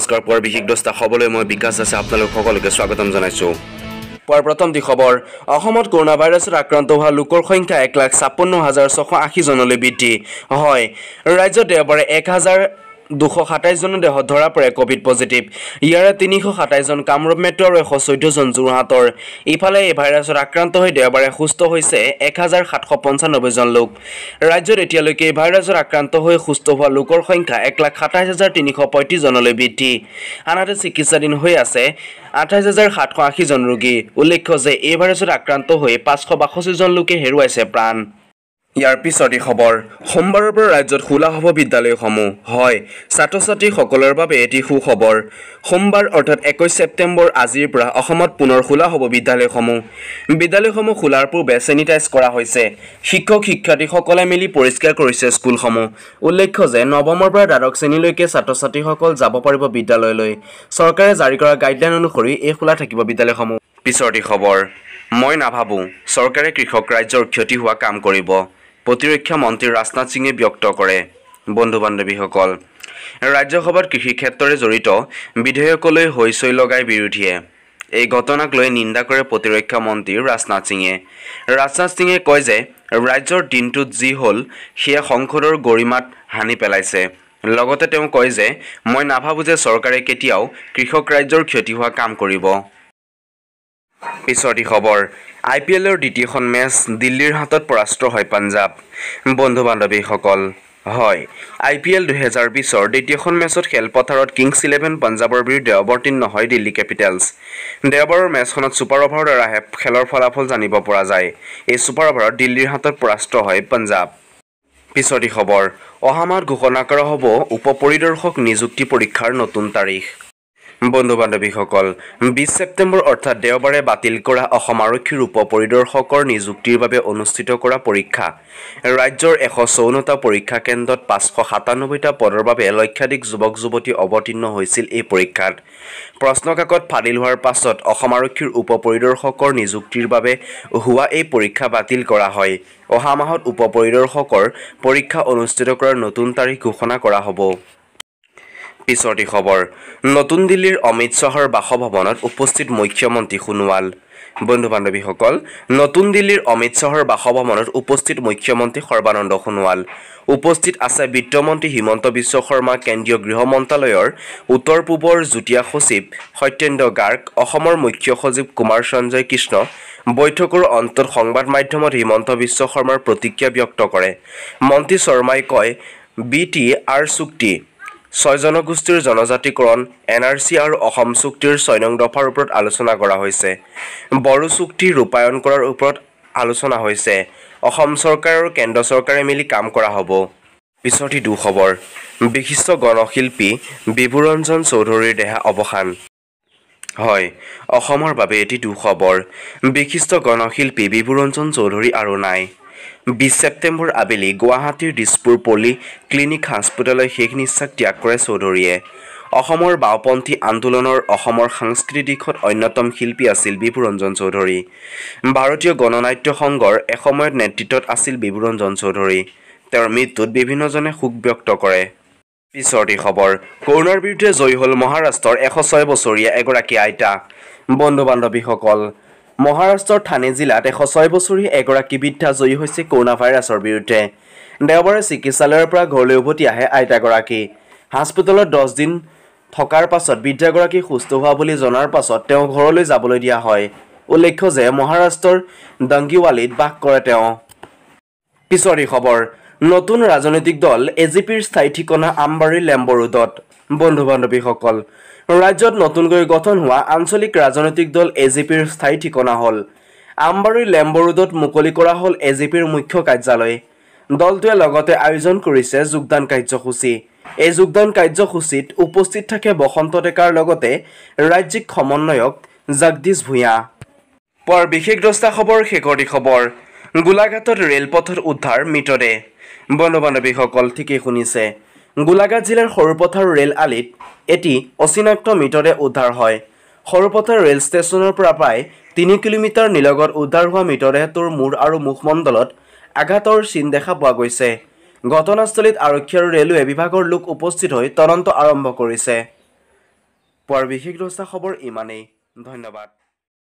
নমস্কাৰ পুৱাৰ বিশেষ দস্তা হ'বলৈ মই বিকাশ আছে আপোনালোক সকলোকে স্বাগতম জনাইছো পুৱাৰ প্ৰথমটি খবৰ অসমত কৰোণা ভাইৰাছত আক্ৰান্ত হোৱা লোকৰ সংখ্যা এক লাখ ছাপন্ন হাজাৰ ছশ আশী জনলৈ বৃদ্ধি হয় ৰাজ্যত দেওবাৰে এক হাজাৰ দুশ সাতাইছজনো দেহত ধৰা পৰে কভিড পজিটিভ ইয়াৰে তিনিশ সাতাইছজন কামৰূপ মেট্ৰ' আৰু এশ চৈধ্যজন যোৰহাটৰ ইফালে এই ভাইৰাছত আক্ৰান্ত হৈ দেওবাৰে সুস্থ হৈছে এক হাজাৰ সাতশ পঞ্চানব্বৈজন লোক ৰাজ্যত এতিয়ালৈকে এই ভাইৰাছত আক্ৰান্ত হৈ সুস্থ হোৱা লোকৰ সংখ্যা এক লাখ সাতাইছ হাজাৰ তিনিশ পঁয়ত্ৰিছজনলৈ বৃদ্ধি আনহাতে চিকিৎসাধীন হৈ আছে আঠাইছ হাজাৰ সাতশ আশীজন ৰোগী উল্লেখ্য যে এই ভাইৰাছত আক্ৰান্ত হৈ পাঁচশ বাষষ্ঠিজন লোকে হেৰুৱাইছে প্ৰাণ ইয়াৰ পিছত এই খবৰ সোমবাৰৰ পৰা ৰাজ্যত খোলা হ'ব বিদ্যালয়সমূহ হয় ছাত্ৰ ছাত্ৰীসকলৰ বাবে এটি সুখবৰ সোমবাৰ অৰ্থাৎ একৈছ ছেপ্টেম্বৰ আজিৰ পৰা অসমত পুনৰ খোলা হ'ব বিদ্যালয়সমূহ বিদ্যালয়সমূহ খোলাৰ পূৰ্বে ছেনিটাইজ কৰা হৈছে শিক্ষক শিক্ষাৰ্থীসকলে মিলি পৰিষ্কাৰ কৰিছে স্কুলসমূহ উল্লেখ্য যে নৱমৰ পৰা দ্বাদশ শ্ৰেণীলৈকে ছাত্ৰ ছাত্ৰীসকল যাব পাৰিব বিদ্যালয়লৈ চৰকাৰে জাৰি কৰা গাইডলাইন অনুসৰি এই খোলা থাকিব বিদ্যালয়সমূহ পিছৰটি খবৰ মই নাভাবোঁ চৰকাৰে কৃষক ৰাজ্যৰ ক্ষতি হোৱা কাম কৰিব প্ৰতিৰক্ষা মন্ত্ৰী ৰাজনাথ সিঙে ব্যক্ত কৰে বন্ধু বান্ধৱীসকল ৰাজ্যসভাত কৃষি ক্ষেত্ৰৰে জড়িত বিধেয়কলৈ হৈচৈ লগাই বিৰোধীয়ে এই ঘটনাক লৈ নিন্দা কৰে প্ৰতিৰক্ষা মন্ত্ৰী ৰাজনাথ সিঙে ৰাজনাথ সিঙে কয় যে ৰাজ্যৰ দিনটোত যি হ'ল সেয়া সংসদৰ গৰিমাত হানি পেলাইছে লগতে তেওঁ কয় যে মই নাভাবোঁ যে চৰকাৰে কেতিয়াও কৃষক ৰাজ্যৰ ক্ষতি হোৱা কাম কৰিব পিছৰটি খবৰ আই পি এলৰ দ্বিতীয়খন মেচ দিল্লীৰ হাতত পৰাস্ত হয় পাঞ্জাৱ বন্ধু বান্ধৱীসকল হয় আই পি এল দুহেজাৰ বিছৰ দ্বিতীয়খন মেচত খেলপথাৰত কিংছ ইলেভেন পাঞ্জাৱৰ বিৰুদ্ধে অৱতীৰ্ণ হয় দিল্লী কেপিটেলছ দেওবাৰৰ মেচখনত ছুপাৰ অভাৰৰ দ্বাৰাহে খেলৰ ফলাফল জানিব পৰা যায় এই ছুপাৰ অভাৰত দিল্লীৰ হাতত পৰাস্ত হয় পাঞ্জাৱ পিছৰটি খবৰ অহা মাহত ঘোষণা কৰা হ'ব উপ পৰিদৰ্শক নিযুক্তি পৰীক্ষাৰ নতুন তাৰিখ বন্ধু বান্ধৱীসকল বিছ ছেপ্টেম্বৰ অৰ্থাৎ দেওবাৰে বাতিল কৰা অসম আৰক্ষীৰ উপ পৰিদৰ্শকৰ নিযুক্তিৰ বাবে অনুষ্ঠিত কৰা পৰীক্ষা ৰাজ্যৰ এশ চৌৱন্নটা পৰীক্ষা কেন্দ্ৰত পাঁচশ সাতানব্বৈটা পদৰ বাবে লক্ষাধিক যুৱক যুৱতী অৱতীৰ্ণ হৈছিল এই পৰীক্ষাত প্ৰশ্নকাকত ফাদিল হোৱাৰ পাছত অসম আৰক্ষীৰ উপ পৰিদৰ্শকৰ নিযুক্তিৰ বাবে হোৱা এই পৰীক্ষা বাতিল কৰা হয় অহা মাহত উপ পৰিদৰ্শকৰ পৰীক্ষা অনুষ্ঠিত কৰাৰ নতুন তাৰিখ ঘোষণা কৰা হ'ব পিছৰটি খবৰ নতুন দিল্লীৰ অমিত শ্বাহৰ বাসভৱনত উপস্থিত মুখ্যমন্ত্ৰী সোণোৱাল বন্ধু বান্ধৱীসকল নতুন দিল্লীৰ অমিত শ্বাহৰ বাসভৱনত উপস্থিত মুখ্যমন্ত্ৰী সৰ্বানন্দ সোণোৱাল উপস্থিত আছে বিত্তমন্ত্ৰী হিমন্ত বিশ্ব শৰ্মা কেন্দ্ৰীয় গৃহ মন্ত্ৰালয়ৰ উত্তৰ পূবৰ যুটীয়া সচিব সত্যেন্দ্ৰ গাৰ্গ অসমৰ মুখ্য সচিব কুমাৰ সঞ্জয় কৃষ্ণ বৈঠকৰ অন্তত সংবাদ মাধ্যমত হিমন্ত বিশ্ব শৰ্মাৰ প্ৰতিক্ৰিয়া ব্যক্ত কৰে মন্ত্ৰী শৰ্মাই কয় বি টি আৰ চুক্তি ছয় জনগোষ্ঠীৰ জনজাতিকৰণ এন আৰ চি আৰু অসম চুক্তিৰ ছয় নং দফাৰ ওপৰত আলোচনা কৰা হৈছে বড়ো চুক্তি ৰূপায়ণ কৰাৰ ওপৰত আলোচনা হৈছে অসম চৰকাৰ আৰু কেন্দ্ৰ চৰকাৰে মিলি কাম কৰা হ'ব পিছতে দুখবৰ বিশিষ্ট গণশিল্পী বিভুৰঞ্জন চৌধুৰীৰ দেহা অৱসান হয় অসমৰ বাবে এটি দুখবৰ বিশিষ্ট গণশিল্পী বিভুৰঞ্জন চৌধুৰী আৰু নাই বিছ ছেপ্টেম্বৰ আবেলি গুৱাহাটীৰ দিছপুৰ পলি ক্লিনিক হাস্পতালত শেষ নিশ্বাস ত্যাগ কৰে চৌধুৰীয়ে অসমৰ বাওপন্থী আন্দোলনৰ অসমৰ সাংস্কৃতিকত অন্যতম শিল্পী আছিল বিভুৰঞ্জন চৌধুৰী ভাৰতীয় গণনাট্য সংঘৰ এসময়ত নেতৃত্বত আছিল বিভুৰঞ্জন চৌধুৰী তেওঁৰ মৃত্যুত বিভিন্নজনে শোক ব্যক্ত কৰে পিছৰটি খবৰ কৰোণাৰ বিৰুদ্ধে জয়ী হ'ল মহাৰাষ্ট্ৰৰ এশ ছয় বছৰীয়া এগৰাকী আইতা বন্ধু বান্ধৱীসকল মহাৰাষ্ট্ৰৰ থানে জিলাত এশ ছয় বছৰী এগৰাকী বৃদ্ধা জয়ী হৈছে কৰোণা ভাইৰাছৰ বিৰুদ্ধে দেওবাৰে চিকিৎসালয়ৰ পৰা ঘৰলৈ উভতি আহে আইতাগৰাকী হাস্পিটেলত দহ দিন থকাৰ পাছত বৃদ্ধাগৰাকী সুস্থ হোৱা বুলি জনাৰ পাছত তেওঁ ঘৰলৈ যাবলৈ দিয়া হয় উল্লেখ্য যে মহাৰাষ্ট্ৰৰ দংগিৱালিত বাস কৰে তেওঁ পিছৰ খবৰ নতুন ৰাজনৈতিক দল এ জি পিৰ স্থায়ী ঠিকনা আমবাৰীৰ লেম্বৰোডত বন্ধু বান্ধৱীসকল ৰাজ্যত নতুনকৈ গঠন হোৱা আঞ্চলিক ৰাজনৈতিক দল এ জি পিৰ স্থায়ী ঠিকনা হ'ল আম্বাৰী লেম্বো ৰোডত মুকলি কৰা হ'ল এ জি পিৰ মুখ্য কাৰ্যালয় দলটোৱে লগতে আয়োজন কৰিছে যোগদান কাৰ্যসূচী এই যোগদান কাৰ্যসূচীত উপস্থিত থাকে বসন্ত ডেকাৰ লগতে ৰাজ্যিক সমন্বয়ক জগদীশ ভূঞা পুৱাৰ বিশেষ দস্তা খবৰ শেষৰ খবৰ গোলাঘাটত ৰেলপথত উদ্ধাৰ মৃতদেহ বন বান্ধৱীসকল ঠিকেই শুনিছে গোলাঘাট জিলাৰ সৰুপথাৰ ৰেল আলিত এটি অচিনাক্ত মৃতদেহ উদ্ধাৰ হয় সৰুপথাৰ ৰেল ষ্টেচনৰ পৰা প্ৰায় তিনি কিলোমিটাৰ নিলগত উদ্ধাৰ হোৱা মৃতদেহটোৰ মূৰ আৰু মুখমণ্ডলত আঘাতৰ চিন দেখা পোৱা গৈছে ঘটনাস্থলীত আৰক্ষী আৰু ৰেলৱে বিভাগৰ লোক উপস্থিত হৈ তদন্ত আৰম্ভ কৰিছে পোৱাৰ বিশেষ দৰ্চা খবৰ ইমানেই ধন্যবাদ